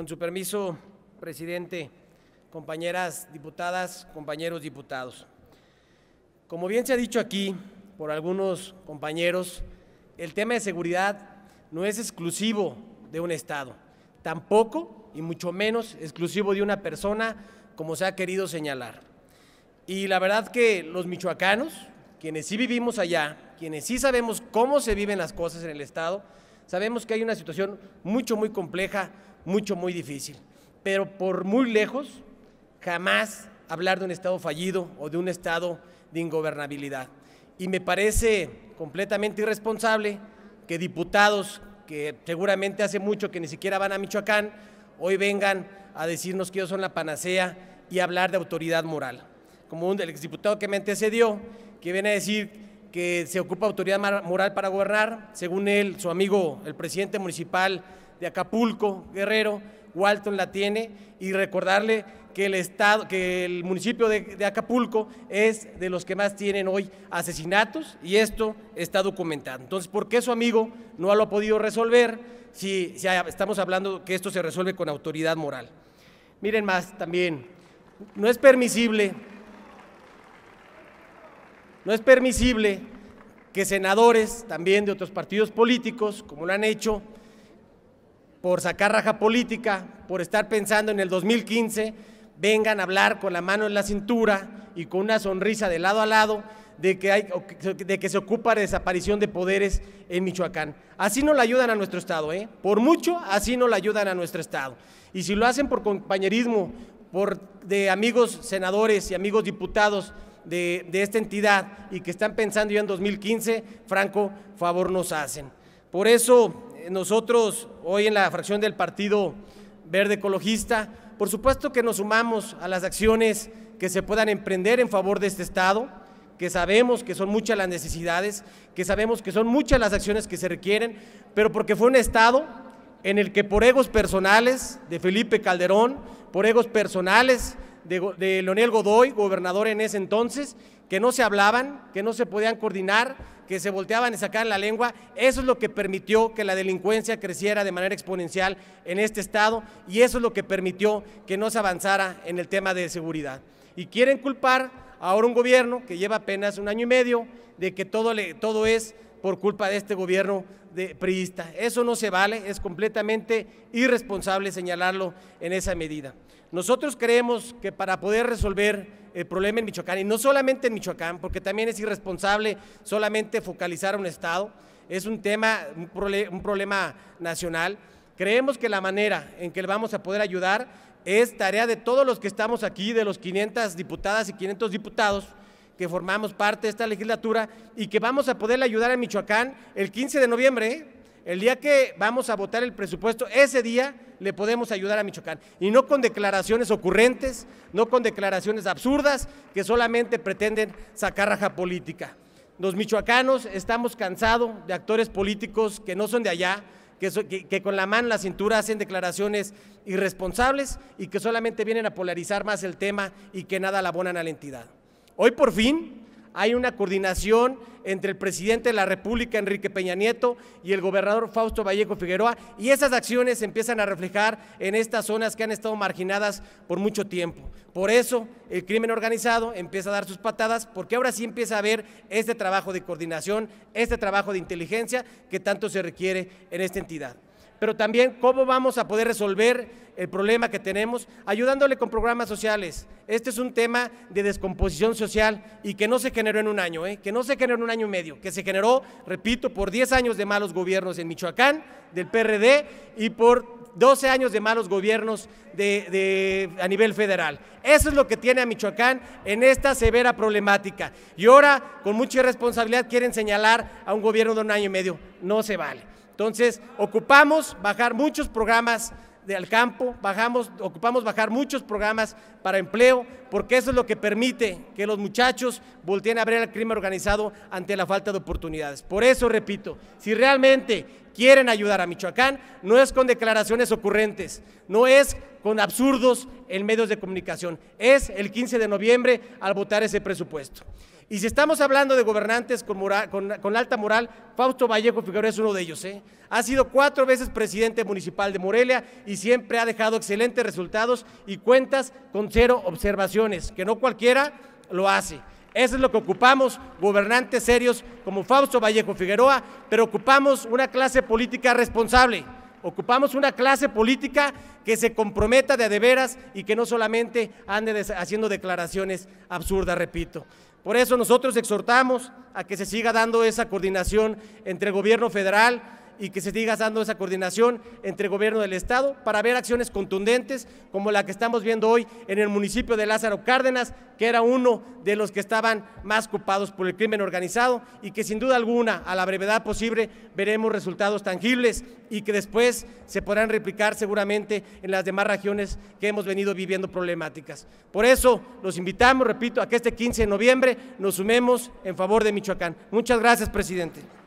Con su permiso, presidente, compañeras diputadas, compañeros diputados. Como bien se ha dicho aquí por algunos compañeros, el tema de seguridad no es exclusivo de un Estado, tampoco y mucho menos exclusivo de una persona, como se ha querido señalar. Y la verdad que los michoacanos, quienes sí vivimos allá, quienes sí sabemos cómo se viven las cosas en el Estado, Sabemos que hay una situación mucho, muy compleja, mucho, muy difícil, pero por muy lejos, jamás hablar de un Estado fallido o de un Estado de ingobernabilidad. Y me parece completamente irresponsable que diputados que seguramente hace mucho que ni siquiera van a Michoacán, hoy vengan a decirnos que ellos son la panacea y hablar de autoridad moral. Como un, exdiputado que me antecedió, que viene a decir que se ocupa autoridad moral para gobernar. Según él, su amigo, el presidente municipal de Acapulco, Guerrero, Walton la tiene, y recordarle que el estado, que el municipio de, Acapulco es de los que más tienen hoy asesinatos y esto está documentado. Entonces, ¿por qué su amigo no lo ha podido resolver si, si estamos hablando que esto se resuelve con autoridad moral? Miren más también, no es permisible no es permisible que senadores también de otros partidos políticos, como lo han hecho, por sacar raja política, por estar pensando en el 2015, vengan a hablar con la mano en la cintura y con una sonrisa de lado a lado de que, hay, de que se ocupa la desaparición de poderes en Michoacán. Así no la ayudan a nuestro Estado, ¿eh? por mucho así no la ayudan a nuestro Estado. Y si lo hacen por compañerismo, por, de amigos senadores y amigos diputados, de, esta entidad y que están pensando ya en 2015, Franco, favor nos hacen. Por eso eh, nosotros hoy en la fracción del Partido Verde Ecologista, por supuesto que nos sumamos a las acciones que se puedan emprender en favor de este Estado, que sabemos que son muchas las necesidades, que sabemos que son muchas las acciones que se requieren, pero porque fue un Estado en el que por egos personales de Felipe Calderón, por egos personales de, Leonel Godoy, gobernador en ese entonces, que no se hablaban, que no se podían coordinar, que se volteaban y sacaban la lengua. Eso es lo que permitió que la delincuencia creciera de manera exponencial en este estado y eso es lo que permitió que no se avanzara en el tema de seguridad. Y quieren culpar ahora un gobierno que lleva apenas un año y medio de que todo, le, todo es por culpa de este gobierno de priista. Eso no se vale, es completamente irresponsable señalarlo en esa medida. Nosotros creemos que para poder resolver el problema en Michoacán, y no solamente en Michoacán, porque también es irresponsable solamente focalizar a un Estado, es un tema, un, problema nacional. Creemos que la manera en que le vamos a poder ayudar es tarea de todos los que estamos aquí, de los 500 diputadas y 500 diputados, que formamos parte de esta legislatura y que vamos a poder ayudar a Michoacán el 15 de noviembre, ¿eh? el día que vamos a votar el presupuesto, ese día le podemos ayudar a Michoacán. Y no con declaraciones ocurrentes, no con declaraciones absurdas que solamente pretenden sacar raja política. Los michoacanos estamos cansados de actores políticos que no son de allá, que, con la mano en la cintura hacen declaraciones irresponsables y que solamente vienen a polarizar más el tema y que nada la abonan a la entidad. Hoy por fin hay una coordinación entre el presidente de la República, Enrique Peña Nieto, y el gobernador Fausto Vallejo Figueroa, y esas acciones se empiezan a reflejar en estas zonas que han estado marginadas por mucho tiempo. Por eso el crimen organizado empieza a dar sus patadas, porque ahora sí empieza a haber este trabajo de coordinación, este trabajo de inteligencia que tanto se requiere en esta entidad pero también cómo vamos a poder resolver el problema que tenemos, ayudándole con programas sociales. Este es un tema de descomposición social y que no se generó en un año, ¿eh? que no se generó en un año y medio, que se generó, repito, por 10 años de malos gobiernos en Michoacán, del PRD, y por 12 años de malos gobiernos a nivel federal. Eso es lo que tiene a Michoacán en esta severa problemática. Y ahora, con mucha irresponsabilidad, quieren señalar a un gobierno de un año y medio. No se vale. Entonces, ocupamos bajar muchos programas del campo, bajamos, ocupamos bajar muchos programas para empleo, porque eso es lo que permite que los muchachos volteen a ver el crimen organizado ante la falta de oportunidades. Por eso, repito, si realmente quieren ayudar a Michoacán, no es con declaraciones ocurrentes, no es con absurdos en medios de comunicación, es el 15 de noviembre al votar ese presupuesto. Y si estamos hablando de gobernantes con, alta moral, Fausto Vallejo Figueroa es uno de ellos. ¿eh? Ha sido cuatro veces presidente municipal de Morelia y siempre ha dejado excelentes resultados y cuentas con cero observaciones, que no cualquiera lo hace. Eso es lo que ocupamos, gobernantes serios como Fausto Vallejo Figueroa, pero ocupamos una clase política responsable. Ocupamos una clase política que se comprometa de a y que no solamente ande haciendo declaraciones absurdas, repito. Por eso nosotros exhortamos a que se siga dando esa coordinación entre el gobierno federal, y que se siga dando esa coordinación entre gobierno del Estado para ver acciones contundentes como la que estamos viendo hoy en el municipio de Lázaro Cárdenas, que era uno de los que estaban más ocupados por el crimen organizado y que sin duda alguna, a la brevedad posible, veremos resultados tangibles y que después se podrán replicar seguramente en las demás regiones que hemos venido viviendo problemáticas. Por eso los invitamos, repito, a que este 15 de noviembre nos sumemos en favor de Michoacán. Muchas gracias, presidente.